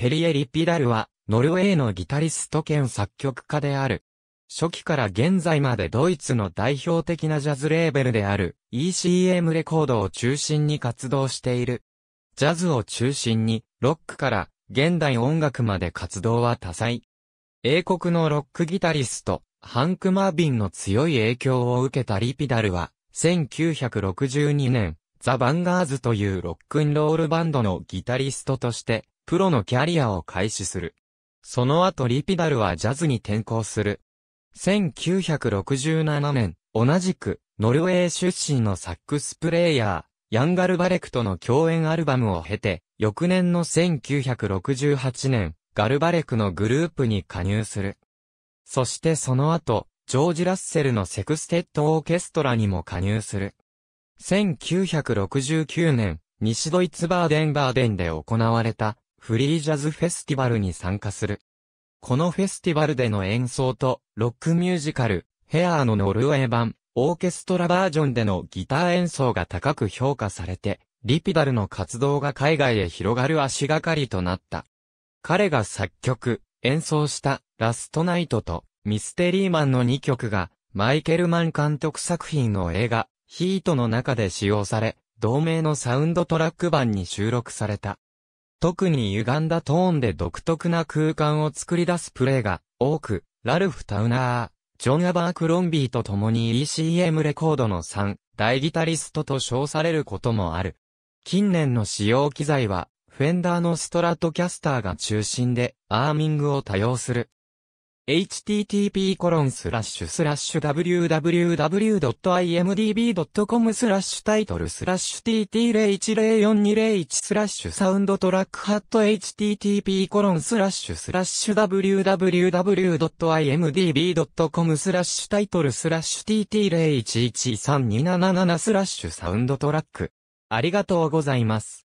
テリエ・リピダルは、ノルウェーのギタリスト兼作曲家である。初期から現在までドイツの代表的なジャズレーベルである ECM レコードを中心に活動している。ジャズを中心にロックから現代音楽まで活動は多彩。英国のロックギタリスト、ハンク・マービンの強い影響を受けたリピダルは、1962年、ザ・バンガーズというロックンロールバンドのギタリストとしてプロのキャリアを開始する。その後リピダルはジャズに転向する。1967年、同じく、ノルウェー出身のサックスプレイヤー、ヤンガルバレクとの共演アルバムを経て、翌年の1968年、ガルバレクのグループに加入する。そしてその後、ジョージ・ラッセルのセクステッドオーケストラにも加入する。1969年、西ドイツバーデンバーデンで行われたフリージャズフェスティバルに参加する。このフェスティバルでの演奏と、ロックミュージカル、ヘアーのノルウェー版、オーケストラバージョンでのギター演奏が高く評価されて、リピダルの活動が海外へ広がる足がかりとなった。彼が作曲、演奏したラストナイトとミステリーマンの2曲がマイケルマン監督作品の映画ヒートの中で使用され、同名のサウンドトラック版に収録された。特に歪んだトーンで独特な空間を作り出すプレーが多く、ラルフ・タウナー、ジョン・アバークロンビーと共に ECM レコードの3大ギタリストと称されることもある。近年の使用機材は、フェンダーのストラトキャスターが中心で、アーミングを多用する。http コロンスラッシュスラッシュ www.imdb.com スラッシュタイトルスラッシュ tt0104201 スラッシュサウンドトラックハット http コロンスラッシュスラッシュ www.imdb.com スラッシュタイトルスラッシュ t t 0 1 1 3 2 7 7スラッシュサウンドトラックありがとうございます。